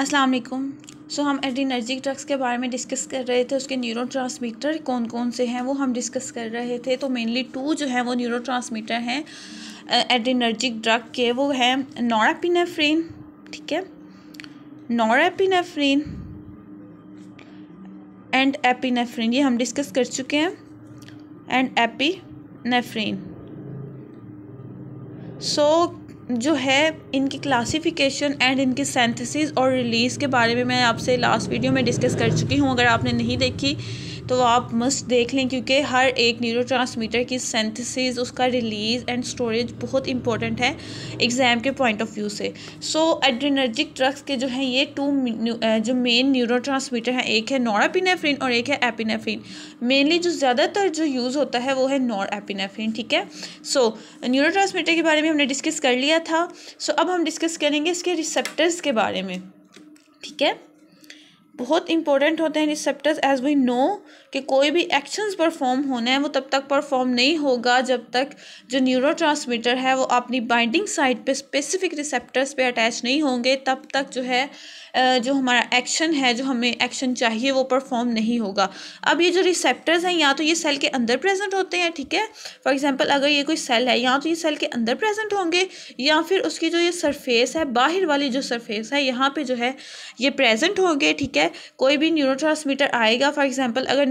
अस्सलाम वालेकुम so so, हम एड्रीनर्जिक ड्रग्स के बारे में डिस्कस कर रहे थे उसके न्यूरो ट्रांसमीटर कौन कौन से हैं वो हम डिस्कस कर रहे थे तो मेनली टू जो हैं वो न्यूरो ट्रांसमीटर हैं एड्रीनर्जिक ड्रग के वो हैं नोरापिनेफ्रिन ठीक है नोरापिनेफ्रिन एंड एपीनेफ्रिन ये हम डिस्कस कर चुके हैं एंड एपीनेफ्रिन सो जो है इनकी क्लासिफिकेशन एंड इनकी सेंथिस और रिलीज़ के बारे में मैं आपसे लास्ट वीडियो में डिस्कस कर चुकी हूँ अगर आपने नहीं देखी तो आप मस्ट देख लें क्योंकि हर एक न्यूरो की सेंथिस उसका रिलीज़ एंड स्टोरेज बहुत इंपॉर्टेंट है एग्ज़ाम के पॉइंट ऑफ व्यू से सो एड्रीनर्जिक ड्रग्स के जो हैं ये टू जो मेन ट्रांसमीटर हैं एक है नोरापिनेफ्रिन और एक है एपिनेफ्रिन मेनली जो ज़्यादातर जो यूज़ होता है वो है नॉर एपिनेफ्रिन ठीक है सो न्यूरो के बारे में हमने डिस्कस कर लिया था सो so, अब हम डिस्कस करेंगे इसके रिसेप्टर्स के बारे में ठीक है बहुत इंपॉर्टेंट होते हैं रिसेप्टर्स एज वी नो कि कोई भी एक्शंस परफॉर्म होना है वो तब तक परफॉर्म नहीं होगा जब तक जो न्यूरो है वो अपनी बाइंडिंग साइट पे स्पेसिफिक रिसेप्टर्स पे अटैच नहीं होंगे तब तक जो है जो हमारा एक्शन है जो हमें एक्शन चाहिए वो परफॉर्म नहीं होगा अब ये जो रिसेप्टर्स हैं या तो ये सेल के अंदर प्रेजेंट होते हैं ठीक है फॉर एग्जाम्पल अगर ये कोई सेल है या तो ये सेल के अंदर प्रेजेंट होंगे या फिर उसकी जो ये सरफेस है बाहर वाली जो सरफेस है यहाँ पर जो है ये प्रेजेंट होंगे ठीक है कोई भी न्यूरोट्रांसमीटर आएगा फॉर एग्जाम्पल अगर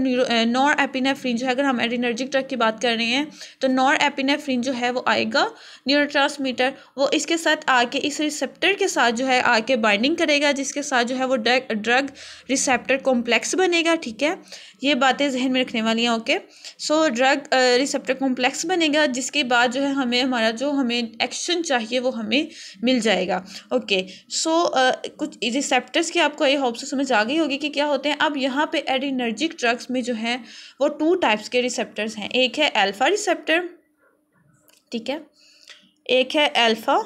नॉर एपिनेफ्रिन जो है अगर हम एडिनर्जिक ड्रग की बात कर रहे हैं तो नॉर एपिनेफ्रिन जो है वो आएगा न्यूरोट्रांसमीटर वो इसके साथ आके इस रिसेप्टर के साथ जो है आके बाइंडिंग करेगा जिसके साथ जो है वो ड्रग रिसेप्टर कॉम्प्लेक्स बनेगा ठीक है ये बातें जहन में रखने वाली हैं okay so drug receptor complex बनेगा जिसके बाद जो है हमें हमारा जो हमें एक्शन चाहिए वो हमें मिल जाएगा ओके सो so, uh, कुछ रिसेप्टर्स के आपको ये होप्स समझ आ गई होगी कि क्या होते हैं अब यहाँ पे एडिनर्जिक ड्रग्स में जो हैं वो टू टाइप्स के रिसेप्टर्स हैं एक है अल्फ़ा रिसेप्टर ठीक है एक है अल्फ़ा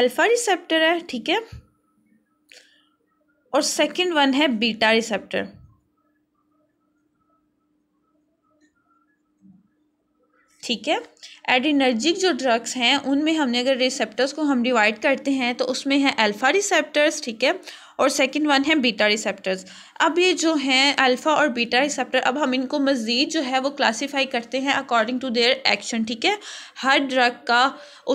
अल्फ़ा रिसेप्टर है ठीक है और सेकंड वन है बीटा रिसेप्टर ठीक है एडिनर्जिक जो ड्रग्स हैं उनमें हमने अगर रिसेप्टर्स को हम डिवाइड करते हैं तो उसमें है अल्फ़ा रिसेप्टर्स ठीक है और सेकंड वन है बीटा रिसेप्टर्स अब ये जो हैं अल्फ़ा और बीटा रिसेप्टर अब हम इनको मज़ीद जो है वो क्लासीफाई करते हैं अकॉर्डिंग टू देयर एक्शन ठीक है हर ड्रग का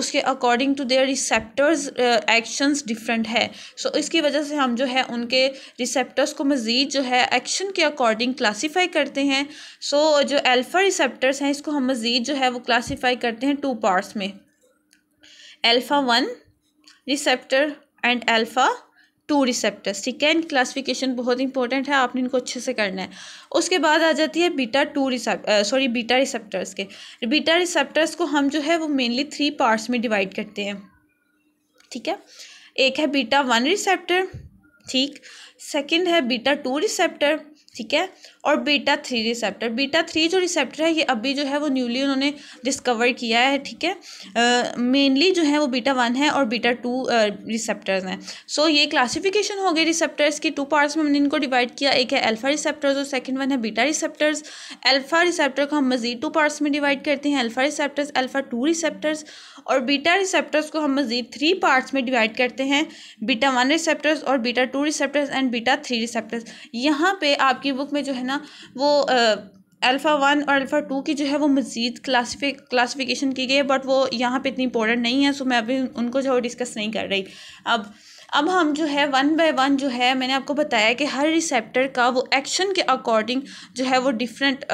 उसके according to their receptors actions different है सो so, इसकी वजह से हम जो है उनके रिसेप्टर्स को मज़ीद जो है एक्शन के अकॉर्डिंग क्लासीफाई करते हैं सो so, जो अल्फ़ा रिसेप्टर्स हैं इसको हम मज़ीद जो है वो क्लासीफाई करते हैं टू पार्ट्स में alpha one receptor and alpha two receptors ठीक है क्लासिफिकेशन बहुत इंपॉर्टेंट है आपने इनको अच्छे से करना है उसके बाद आ जाती है beta two recept sorry beta receptors के बीटा रिसेप्टर्स को हम जो है वो मेनली थ्री पार्ट्स में डिवाइड करते हैं ठीक है एक है बीटा वन रिसेप्टर ठीक सेकंड है बीटा टू रिसेप्टर ठीक है और beta three receptor beta three जो रिसेप्टर है ये अभी जो है वो न्यूली उन्होंने डिस्कवर किया है ठीक है मेनली जो है वो बीटा वन है और बीटा टू रिसेप्टर्स हैं सो so, ये क्लासिफिकेशन हो गई रिसेप्टर्स की टू पार्ट्स में हमने इनको डिवाइड किया एक है अल्फा रिसेप्टर्स और सेकंड वन है बीटा रिसेप्टर्स अल्फा रिसेप्टर को हम मजीद टू पार्ट्स में डिवाइड करते हैं alpha receptors alpha two receptors और बीटा रिसेप्टर्स को हम मजीद थ्री पार्ट्स में डिवाइड करते हैं बीटा वन रिसेप्टर्स और beta two receptors and beta three receptors यहाँ पर आपकी आपकी बुक में जो है ना वो अल्फ़ा वन और अल्फ़ा टू की जो है वो मज़ीद क्लासीफिक क्लासिफिकेशन की गई है बट वो यहाँ पे इतनी इंपॉर्टेंट नहीं है सो मैं अभी उनको जो है डिस्कस नहीं कर रही अब अब हम जो है वन बाय वन जो है मैंने आपको बताया कि हर रिसेप्टर का वो एक्शन के अकॉर्डिंग जो है वो डिफरेंट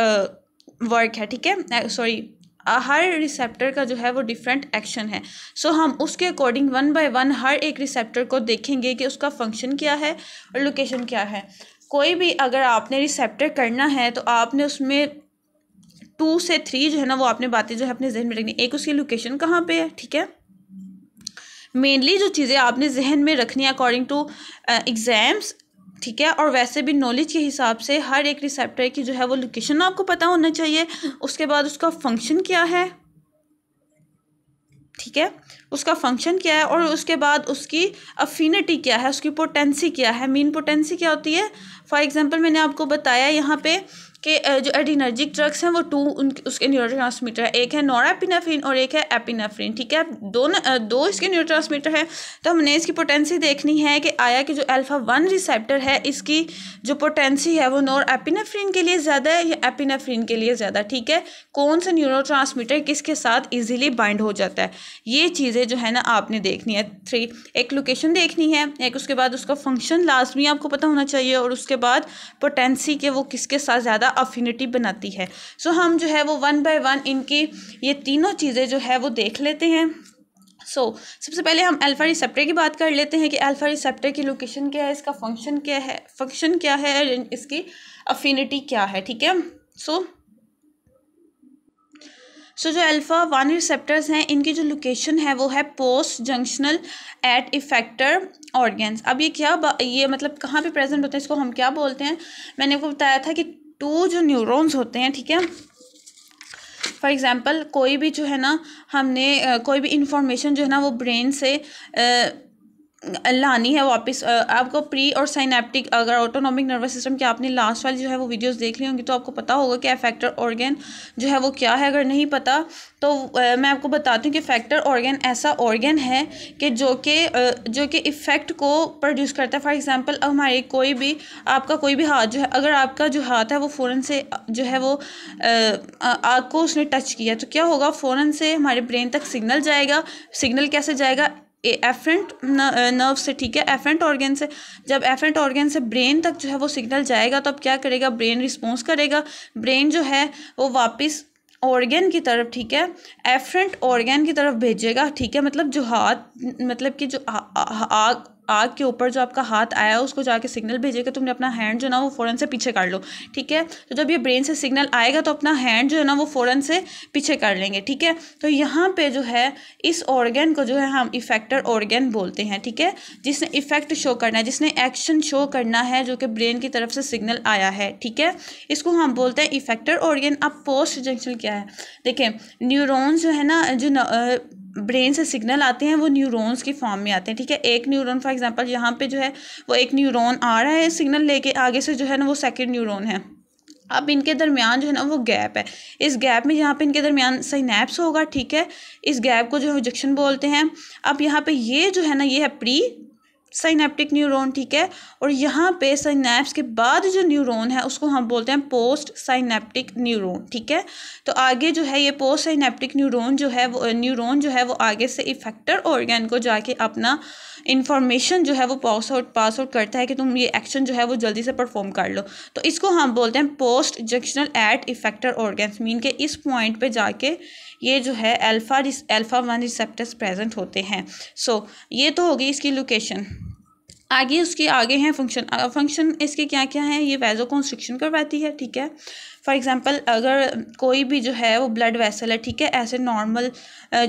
वर्क है ठीक है सॉरी हर रिसेप्टर का जो है वो डिफरेंट एक्शन है सो so, हम उसके अकॉर्डिंग वन बाय वन हर एक रिसेप्टर को देखेंगे कि उसका फंक्शन क्या है और लोकेशन क्या है कोई भी अगर आपने रिसेप्टर करना है तो आपने उसमें टू से थ्री जो है ना वो आपने बातें जो है अपने जहन में रखनी एक उसकी लोकेशन कहाँ पे है ठीक है मेनली जो चीज़ें आपने जहन में रखनी है अकॉर्डिंग टू एग्ज़ाम्स ठीक है और वैसे भी नॉलेज के हिसाब से हर एक रिसेप्टर की जो है वो लोकेशन आपको पता होना चाहिए उसके बाद उसका फंक्शन क्या है ठीक है उसका फंक्शन क्या है और उसके बाद उसकी अफिनिटी क्या है उसकी पोटेंसी क्या है मीन पोटेंसी क्या होती है फॉर एग्जांपल मैंने आपको बताया यहाँ पे के जो एडिनर्जिक ड्रग्स हैं वो टू उन उसके ट्रांसमीटर है एक है नोरापिनाफिन और एक है एपिनाफ्रिन ठीक है दोनों दो इसके ट्रांसमीटर हैं तो हमने इसकी पोटेंसी देखनी है कि आया कि जो अल्फ़ा वन रिसेप्टर है इसकी जो पोटेंसी है वो नोर एपिनाफ्रिन के लिए ज़्यादा है या एपिनाफ्रिन के लिए ज़्यादा ठीक है कौन सा ट्रांसमीटर किसके साथ ईजिली बाइंड हो जाता है ये चीज़ें जो है ना आपने देखनी है थ्री एक लोकेशन देखनी है एक उसके बाद उसका फंक्शन लाजमी आपको पता होना चाहिए और उसके बाद पोटेंसी के वो किसके साथ ज़्यादा अफिनिटी बनाती है सो so, हम जो है वो वन बाय वन इनकी ये तीनों चीज़ें जो है वो देख लेते हैं सो so, सबसे पहले हम अल्फ़ा रिसेप्टर की बात कर लेते हैं कि अल्फ़ा रिसेप्टर की लोकेशन क्या है इसका फंक्शन क्या है फंक्शन क्या है इसकी अफिनिटी क्या है ठीक है सो सो जो अल्फ़ा वन रिसेप्टर्स हैं इनकी जो लोकेशन है वो है post junctional at effector organs अब ये क्या ये मतलब कहाँ पे प्रेजेंट होते हैं इसको हम क्या बोलते हैं मैंने आपको बताया था कि तो जो न्यूरॉन्स होते हैं ठीक है फॉर एग्ज़ाम्पल कोई भी जो है ना हमने कोई भी इंफॉर्मेशन जो है ना वो ब्रेन से लानी है वापस आपको प्री और साइनेप्टिक अगर ऑटोनॉमिक नर्वस सिस्टम की आपने लास्ट वाली जो है वो वीडियोस देख ली होंगी तो आपको पता होगा कि फैक्टर ऑर्गेन जो है वो क्या है अगर नहीं पता तो आ, मैं आपको बताती हूँ कि फैक्टर ऑर्गेन ऐसा ऑर्गेन है कि जो कि जो कि इफ़ेक्ट को प्रोड्यूस करता है फॉर एग्ज़ाम्पल हमारे कोई भी आपका कोई भी हाथ जो है अगर आपका जो हाथ है वो फ़ौरन से जो है वो आग को उसने टच किया तो क्या होगा फ़ौरन से हमारे ब्रेन तक सिग्नल जाएगा सिग्नल कैसे जाएगा एफरेंट नर्व से ठीक है एफरेंट ऑर्गेन से जब एफरेंट ऑर्गेन से ब्रेन तक जो है वो सिग्नल जाएगा तो अब क्या करेगा ब्रेन रिस्पॉन्स करेगा ब्रेन जो है वो वापस ऑर्गेन की तरफ ठीक है एफरेंट ऑर्गेन की तरफ भेजेगा ठीक है मतलब जो हाथ मतलब कि जो आग आग के ऊपर जो आपका हाथ आया उसको जाके सिग्नल भेजेगा तुमने अपना हैंड जो ना वो फ़ौरन से पीछे कर लो ठीक है तो जब ये ब्रेन से सिग्नल आएगा तो अपना हैंड जो है ना वो फ़ौरन से पीछे कर लेंगे ठीक है तो यहाँ पर जो है इस ऑर्गेन को जो है हम इफेक्टर ऑर्गेन बोलते हैं ठीक है जिसने इफेक्ट शो करना है जिसने एक्शन शो करना है जो कि ब्रेन की तरफ से सिग्नल आया है ठीक है इसको हम बोलते हैं इफेक्टर ऑर्गेन अब पोस्ट जंक्शन क्या है देखें न्यूरोन्स जो है ना जो ब्रेन से सिग्नल आते हैं वो न्यूरॉन्स के फॉर्म में आते हैं ठीक है एक न्यूरॉन फॉर एग्जांपल यहाँ पे जो है वो एक न्यूरॉन आ रहा है सिग्नल लेके आगे से जो है ना वो सेकंड न्यूरॉन है अब इनके दरमियान जो है ना वो गैप है इस गैप में यहाँ पे इनके दरमियान साइनैप्स होगा ठीक है इस गैप को जो है जक्शन बोलते हैं अब यहाँ पर ये जो है ना ये है प्री साइनेप्टिक न्यूरॉन ठीक है और यहाँ पे साइनेप्स के बाद जो न्यूरॉन है उसको हम बोलते हैं पोस्ट साइनेप्टिक न्यूरॉन ठीक है तो आगे जो है ये पोस्ट साइनेप्टिक न्यूरॉन जो है वो न्यूरॉन जो है वो आगे से इफेक्टर ऑर्गेन को जाके अपना इंफॉर्मेशन जो है वो पास आउट पास आउट करता है कि तुम ये एक्शन जो है वो जल्दी से परफॉर्म कर लो तो इसको हम बोलते हैं post junctional at effector organs mean के इस पॉइंट पर जाके ये जो है alpha alpha one receptors present होते हैं सो ये तो होगी इसकी लोकेशन आगे उसके आगे हैं फंक्शन फंक्शन इसके क्या क्या हैं ये वेजो कॉन्स्ट्रिक्शन करवाती है ठीक है फॉर एग्ज़ाम्पल अगर कोई भी जो है वो ब्लड वेसल है ठीक है ऐसे नॉर्मल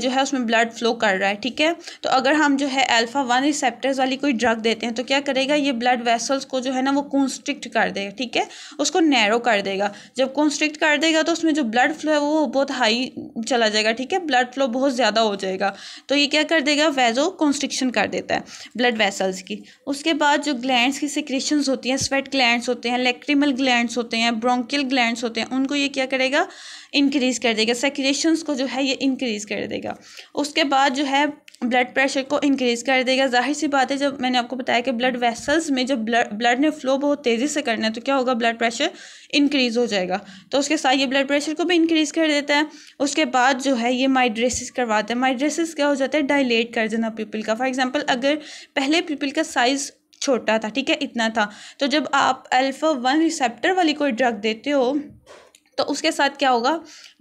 जो है उसमें ब्लड फ्लो कर रहा है ठीक है तो अगर हम जो है अल्फ़ा वन रिसेप्टर्स वाली कोई ड्रग देते हैं तो क्या करेगा ये ब्लड वेसल्स को जो है ना वो कॉन्स्ट्रिक्ट कर देगा ठीक है उसको नैरो कर देगा जब कॉन्स्ट्रिक्ट कर देगा तो उसमें जो ब्लड फ्लो है वो बहुत हाई चला जाएगा ठीक है ब्लड फ्लो बहुत ज़्यादा हो जाएगा तो ये क्या कर देगा वेजो कॉन्स्ट्रिक्शन कर देता है ब्लड वेसल्स की उसके बाद जो ग्लैंड्स की सिक्रेशन होती हैं स्वेट ग्लैंड्स होते हैं लेक्ट्रीमल ग्लैंड होते हैं ब्रोंकिल ग्लैंड होते हैं उनको ये क्या करेगा इंक्रीज़ कर देगा सेक्रेशंस को जो है ये इंक्रीज़ कर देगा उसके बाद जो है ब्लड प्रेशर को इंक्रीज़ कर देगा जाहिर सी बात है जब मैंने आपको बताया कि ब्लड वेसल्स में जब ब्लड ब्लड ने फ्लो बहुत तेज़ी से करना है तो क्या होगा ब्लड प्रेशर इंक्रीज़ हो जाएगा तो उसके साथ ये ब्लड प्रेशर को भी इंक्रीज़ कर देता है उसके बाद जो है ये माइड्रेसिस करवाता है माइड्रेसिस क्या हो जाता है डायलेट कर देना पीपल का फॉर एग्ज़ाम्पल अगर पहले पीपल का साइज़ छोटा था ठीक है इतना था तो जब आप अल्फ़ा वन रिसेप्टर वाली कोई ड्रग देते हो तो उसके साथ क्या होगा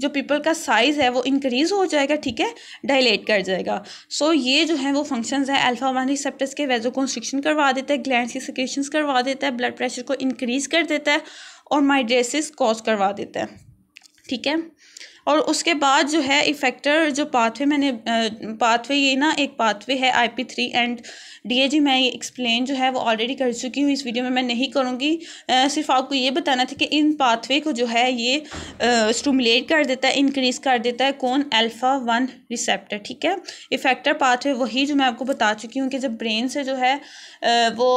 जो पीपल का साइज़ है वो इंक्रीज़ हो जाएगा ठीक है डायलेट कर जाएगा सो so, ये जो है वो फंक्शंस है अल्फा वन रिसेप्टर्स के वेजो कॉन्स्ट्रिक्शन करवा देता है ग्लैंड की सिक्रेशन करवा देता है ब्लड प्रेशर को इंक्रीज़ कर देता है और माइड्रेसिस कॉज करवा देता है ठीक है और उसके बाद जो है इफेक्टर जो पाथवे मैंने पाथवे ये ना एक पाथवे है I P three and D A G मैं ये एक्सप्लेन जो है वो ऑलरेडी कर चुकी हूँ इस वीडियो में मैं नहीं करूँगी सिर्फ आपको ये बताना था कि इन पाथवे को जो है ये स्टूमुलेट कर देता है इंक्रीज़ कर देता है कौन अल्फ़ा वन रिसेप्टर ठीक है इफेक्टर पाथवे वही जो मैं आपको बता चुकी हूँ कि जब ब्रेन से जो है वो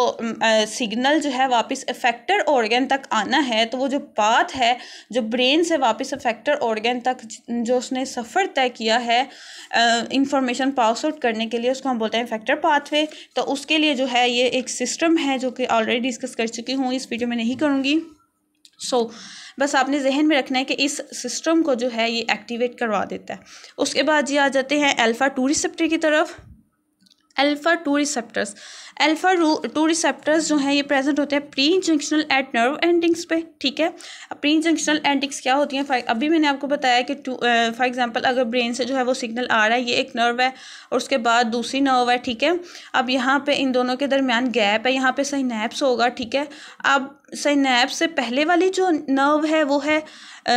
सिग्नल जो है वापस इफेक्टर ऑर्गेन तक आना है तो वो जो पाथ है जो ब्रेन से वापस इफेक्टर ऑर्गेन तक तक जो उसने सफ़र तय किया है इंफॉर्मेशन पास आउट करने के लिए उसको हम बोलते हैं फैक्टर पाथवे तो उसके लिए जो है ये एक सिस्टम है जो कि ऑलरेडी डिस्कस कर चुकी हूँ इस वीडियो में नहीं करूँगी सो so, बस आपने जहन में रखना है कि इस सिस्टम को जो है ये एक्टिवेट करवा देता है उसके बाद ये आ जाते हैं अल्फ़ा टू रिसेप्टर की तरफ alpha two receptors alpha two receptors जो हैं ये प्रेजेंट होते हैं pre junctional at nerve endings पे ठीक है प्री जंक्शनल एंडिंग्स क्या होती हैं अभी मैंने आपको बताया कि टू फॉर एग्जांपल अगर ब्रेन से जो है वो सिग्नल आ रहा है ये एक नर्व है और उसके बाद दूसरी नर्व है ठीक है अब यहाँ पर इन दोनों के दरमियान गैप है यहाँ पर सही होगा ठीक है अब सही से पहले वाली जो नर्व है वो है आ,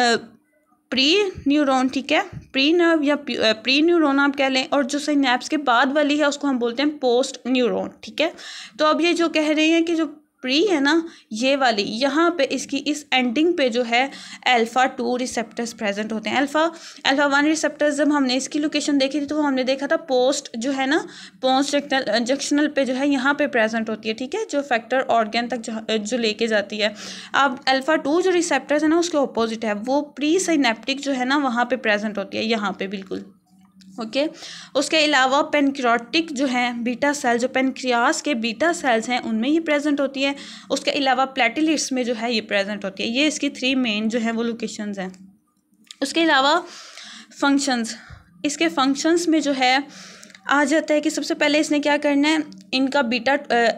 प्री न्यूरॉन ठीक है प्री नर्व या प्री न्यूरॉन आप कह लें और जो सिनेप्स के बाद वाली है उसको हम बोलते हैं पोस्ट न्यूरॉन ठीक है तो अब ये जो कह रहे हैं कि जो प्री है ना ये वाली यहाँ पे इसकी इस एंडिंग पे जो है अल्फ़ा टू रिसेप्टर्स प्रेजेंट होते हैं अल्फ़ा अल्फ़ा वन रिसेप्टर्स जब हमने इसकी लोकेशन देखी थी तो हमने देखा था पोस्ट जो है ना पोस्ट जंक्शनल पे जो है यहाँ पे प्रेजेंट होती है ठीक है जो फैक्टर ऑर्गेन तक जो, जो लेके जाती है अब अल्फ़ा टू जो रिसेप्टर्स है ना उसके अपोजिट है वो प्री सिनेप्टिक जो है ना वहाँ पर प्रेजेंट होती है यहाँ पर बिल्कुल ओके उसके अलावा पेनक्रोटिक जो है बीटा सेल जो पेनक्रियास के बीटा सेल्स हैं उनमें ये प्रेजेंट होती है उसके अलावा प्लेटिलिट्स में जो है ये प्रेजेंट होती है ये इसकी थ्री मेन जो है वो लोकेशन हैं उसके अलावा फंक्शंस इसके फंक्शंस में जो है आ जाता है कि सबसे पहले इसने क्या करना है इनका बीटा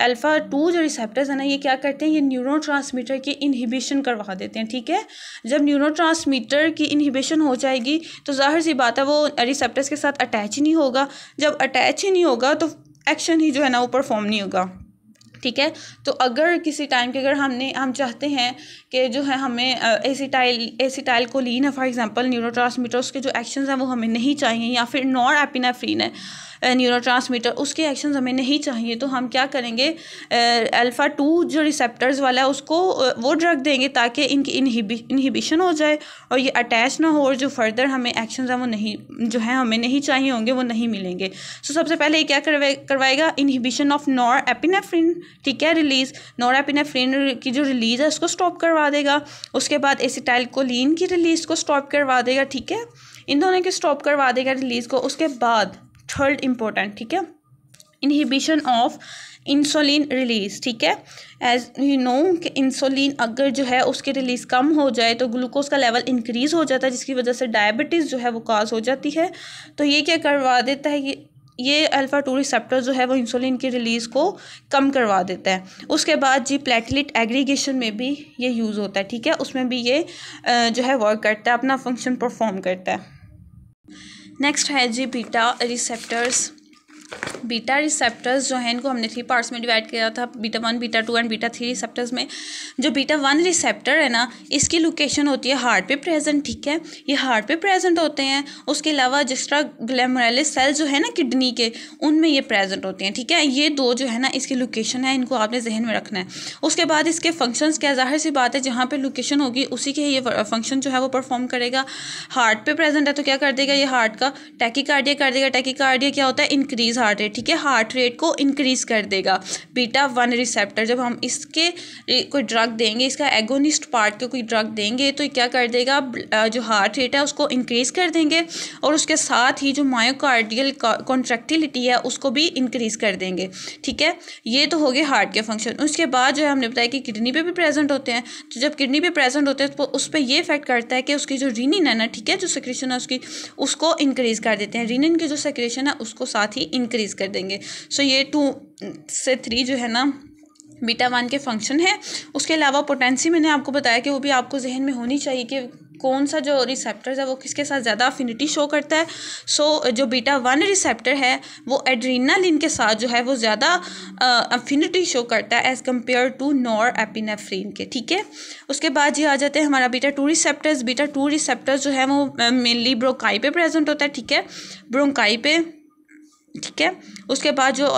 अल्फ़ा टू जो रिसेप्टर्स है ना ये क्या करते हैं ये न्यूरो ट्रांसमीटर की इनहिबिशन करवा देते हैं ठीक है जब न्यूरो ट्रांसमीटर की इनहिबिशन हो जाएगी तो जाहिर सी बात है वो रिसेप्टर्स के साथ अटैच ही नहीं होगा जब अटैच ही नहीं होगा तो एक्शन ही जो है ना वो परफॉर्म नहीं होगा ठीक है तो अगर किसी टाइम के अगर हमने हम चाहते हैं कि जो है हमें एसीटाइल एसीटाइल कोलिन है फॉर एग्जांपल न्यूरोट्रांसमीटर्स के जो एक्शंस हैं वो हमें नहीं चाहिए या फिर नॉर एपिनाफ्रीन है न्यूरोट्रांसमीटर उसके एक्शंस हमें नहीं चाहिए तो हम क्या करेंगे अल्फ़ा टू जो रिसेप्टर्स वाला है उसको वो ड्रग देंगे ताकि इनकी इनहिबी इनहिबिशन हो जाए और ये अटैच ना हो और जो फर्दर हमें एक्शंस हैं वो नहीं जो है हमें नहीं चाहिए होंगे वो नहीं मिलेंगे सो so, सबसे पहले ये क्या करवा करवाएगा इनहिबिशन ऑफ नॉर एपिनाफ्रीन ठीक है रिलीज़ नॉर एपिनाफ्रीन की जो रिलीज़ है उसको स्टॉप करवा करवा देगा उसके बाद एसिटाइल कोलिन की रिलीज़ को स्टॉप करवा देगा ठीक है इन दोनों के स्टॉप करवा देगा रिलीज़ को उसके बाद थर्ड इम्पोर्टेंट ठीक है इनहिबिशन ऑफ इंसुलिन रिलीज़ ठीक है एज यू नो कि इंसुलिन अगर जो है उसके रिलीज़ कम हो जाए तो ग्लूकोज का लेवल इंक्रीज़ हो जाता है जिसकी वजह से डायबिटीज़ जो है वो काज हो जाती है तो ये क्या करवा देता है कि ये अल्फ़ा टू रिसेप्टर जो है वो इंसुलिन की रिलीज़ को कम करवा देता है उसके बाद जी प्लेटलेट एग्रीगेशन में भी ये यूज़ होता है ठीक है उसमें भी ये जो है वर्क करता है अपना फंक्शन परफॉर्म करता है नेक्स्ट है जी बीटा रिसेप्टर्स बीटा रिसेप्टर्स जो हैं इनको हमने थ्री पार्ट्स में डिवाइड किया था beta one beta two and beta three receptors में जो बीटा वन रिसेप्टर है ना इसकी लोकेशन होती है हार्ट पे प्रेजेंट ठीक है ये हार्ट पे प्रेजेंट होते हैं उसके अलावा जिस तरह ग्लैमोरेलिस सेल जो है ना किडनी के उनमें ये प्रेजेंट होते हैं ठीक है ये दो जो है ना इसकी लोकेशन है इनको आपने जहन में रखना है उसके बाद इसके फंक्शन क्या जाहिर सी बात है जहाँ पर लोकेशन होगी उसी के ये फंक्शन जो है वो परफॉर्म करेगा हार्ट पे प्रेजेंट है तो क्या कर देगा ये हार्ट का कार्डिया कर देगा कार्डिया क्या होता है इंक्रीज़ हार्ट रेट ठीक है हार्ट रेट को इंक्रीज़ कर देगा बीटा वन रिसेप्टर जब हम इसके कोई ड्रग देंगे इसका एगोनिस्ट पार्ट के कोई ड्रग देंगे तो क्या कर देगा जो हार्ट रेट है उसको इंक्रीज़ कर देंगे और उसके साथ ही जो मायोकार्डियल कॉन्ट्रेक्टिलिटी है उसको भी इंक्रीज़ कर देंगे ठीक है ये तो हो गए हार्ट के फंक्शन उसके बाद जो है हमने बताया कि किडनी पर भी प्रेजेंट होते हैं तो जब किडनी पर प्रेजेंट होते हैं तो उस पर यह इफेक्ट करता है कि उसकी जो रीनिन है ना ठीक है जो सेक्रेशन है उसकी उसको इंक्रीज़ कर देते हैं रीनिन की जो सेक्रेशन है उसको साथ ही इंक्रीज़ कर देंगे सो ये टू से थ्री जो है ना बीटा वन के फंक्शन है उसके अलावा पोटेंसी मैंने आपको बताया कि वो भी आपको जहन में होनी चाहिए कि कौन सा जो रिसेप्टर है वो किसके साथ ज़्यादा अफिनिटी शो करता है सो so, जो बीटा वन रिसेप्टर है वो एड्रीनालिन के साथ जो है वो ज़्यादा अफिनिटी शो करता है as compared to norepinephrine के ठीक है उसके बाद ये आ जाते हैं हमारा beta two receptors beta two receptors जो है वो मेनली ब्रोकाई पे प्रेजेंट होता है ठीक है ब्रोंकाई पे ठीक है उसके बाद जो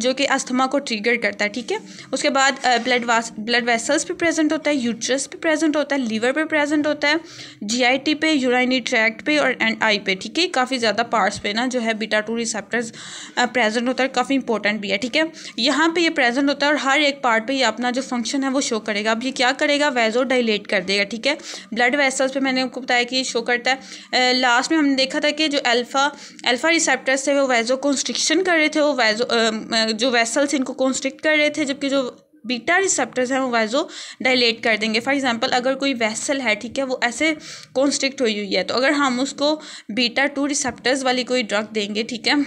जो कि अस्थमा को ट्रिगर करता है ठीक है उसके बाद ब्लड वास ब्लड वेसल्स भी प्रेजेंट होता है यूट्रस भी प्रेजेंट होता है लीवर पे प्रेजेंट होता है जीआईटी पे यूराइनी ट्रैक्ट पे और एंड आई पे ठीक है काफ़ी ज़्यादा पार्ट्स पे ना जो है बीटा टू रिसेप्टर्स प्रेजेंट होता है काफ़ी इंपॉर्टेंट भी है ठीक है यहाँ पर ये प्रेजेंट होता है और हर एक पार्ट पर यह अपना जो फंक्शन है वो शो करेगा अब ये क्या करेगा वेजो डाइलेट कर देगा ठीक है ब्लड वेसल्स पर मैंने आपको बताया कि ये शो करता है लास्ट में हमने देखा था कि जो एल्फ़ा एल्फ़ा रिसेप्टर्स थे वो वेजो को कॉन्स्ट्रिक्शन कर रहे थे वो वैजो जो वेसल्स इनको कॉन्स्ट्रिक्ट कर रहे थे जबकि जो बीटा रिसेप्टर्स हैं वो वैजो डायलेट कर देंगे फॉर एग्जांपल अगर कोई वेसल है ठीक है वो ऐसे कॉन्स्ट्रिक्ट हुई हुई है तो अगर हम उसको बीटा टू रिसेप्टर्स वाली कोई ड्रग देंगे ठीक है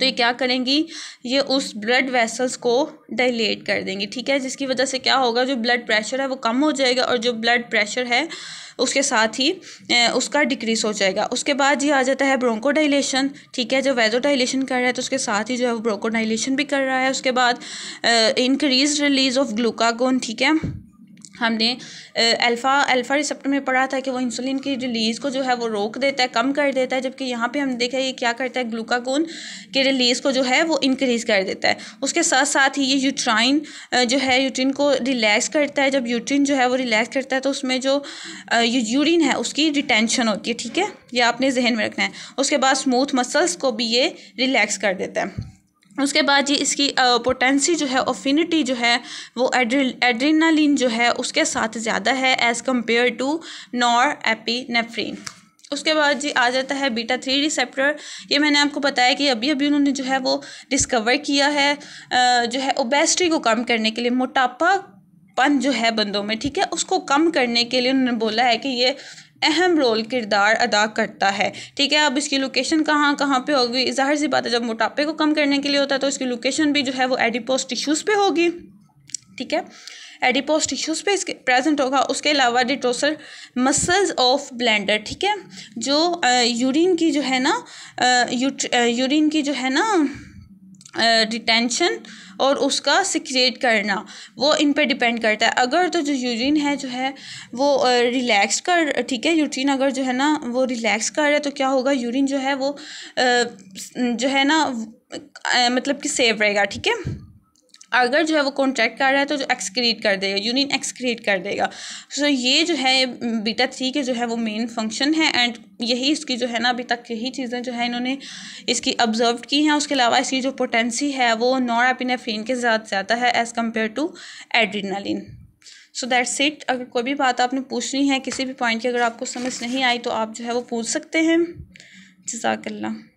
तो ये क्या करेंगी ये उस ब्लड वेसल्स को डायलेट कर देंगी ठीक है जिसकी वजह से क्या होगा जो ब्लड प्रेशर है वो कम हो जाएगा और जो ब्लड प्रेशर है उसके साथ ही उसका डिक्रीज हो जाएगा उसके बाद ये आ जाता है ब्रोंको ठीक है जो वेजो कर रहा है तो उसके साथ ही जो है वो ब्रोंको भी कर रहा है उसके बाद इंक्रीज रिलीज ऑफ ग्लूकागोन ठीक है हमने अल्फ़ा अल्फ़ा रिसेप्टर में पढ़ा था कि वो इंसुलिन की रिलीज़ को जो है वो रोक देता है कम कर देता है जबकि यहाँ पे हम देखा ये क्या करता है ग्लूकागोन के रिलीज़ को जो है वो इंक्रीज़ कर देता है उसके साथ साथ ही ये यूट्राइन जो है यूट्रिन को रिलैक्स करता है जब यूट्रिन जो है वो रिलैक्स करता है तो उसमें जो यूरिन है उसकी रिटेंशन होती है ठीक है यह आपने जहन में रखना है उसके बाद स्मूथ मसल्स को भी ये रिलैक्स कर देता है उसके बाद जी इसकी पोटेंसी जो है ऑफिनिटी जो है वो एड्रीनालिन जो है उसके साथ ज़्यादा है as compared to norepinephrine उसके बाद जी आ जाता है बीटा थ्री रिसेप्टर ये मैंने आपको बताया कि अभी अभी उन्होंने जो है वो डिस्कवर किया है जो है ओबेसिटी को कम करने के लिए मोटापा पन जो है बंदों में ठीक है उसको कम करने के लिए उन्होंने बोला है कि ये अहम रोल किरदार अदा करता है ठीक है अब इसकी लोकेशन कहाँ कहाँ पे होगी जाहिर सी बात है जब मोटापे को कम करने के लिए होता है तो इसकी लोकेशन भी जो है वो एडिपोस टिश्यूज़ पे होगी ठीक है एडिपोस टिश्यूज़ पे इसके प्रेजेंट होगा उसके अलावा डिटोसर मसल्स ऑफ ब्लेंडर ठीक है जो यूरिन की जो है ना यूरिन की जो है ना डिटेंशन uh, और उसका सिक्रेट करना वो इन पर डिपेंड करता है अगर तो जो यूरिन है जो है वो रिलैक्स कर ठीक है यूरिन अगर जो है ना वो रिलैक्स कर रहा है तो क्या होगा यूरिन जो है वो जो है ना मतलब कि सेफ रहेगा ठीक है अगर जो है वो कॉन्ट्रैक्ट कर रहा है तो जो एक्सक्रीट कर देगा यूनिन एक्सक्रीट कर देगा सो so, ये जो है बीटा थ्री के जो है वो मेन फंक्शन है एंड यही इसकी जो है ना अभी तक यही चीज़ें जो है इन्होंने इसकी ऑब्जर्व की हैं उसके अलावा इसकी जो पोटेंसी है वो नॉरापिनेफ्रीन के साथ ज़्यादा है as compared to adrenaline so that's it अगर कोई भी बात आपने पूछनी है किसी भी पॉइंट की अगर आपको समझ नहीं आई तो आप जो है वो पूछ सकते हैं जजाकल्ला